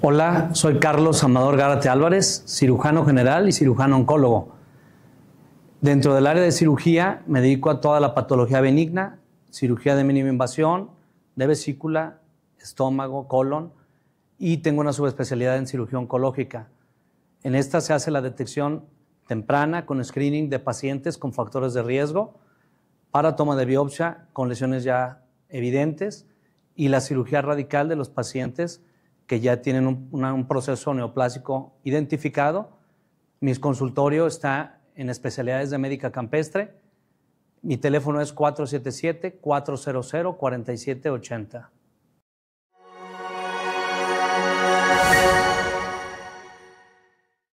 Hola, soy Carlos Amador Gárate Álvarez, cirujano general y cirujano oncólogo. Dentro del área de cirugía me dedico a toda la patología benigna, cirugía de mínima invasión, de vesícula, estómago, colon y tengo una subespecialidad en cirugía oncológica. En esta se hace la detección temprana con screening de pacientes con factores de riesgo para toma de biopsia con lesiones ya evidentes y la cirugía radical de los pacientes que ya tienen un, proceso neoplásico identificado. Mi consultorio está en especialidades de médica campestre. Mi teléfono es 477-400-4780.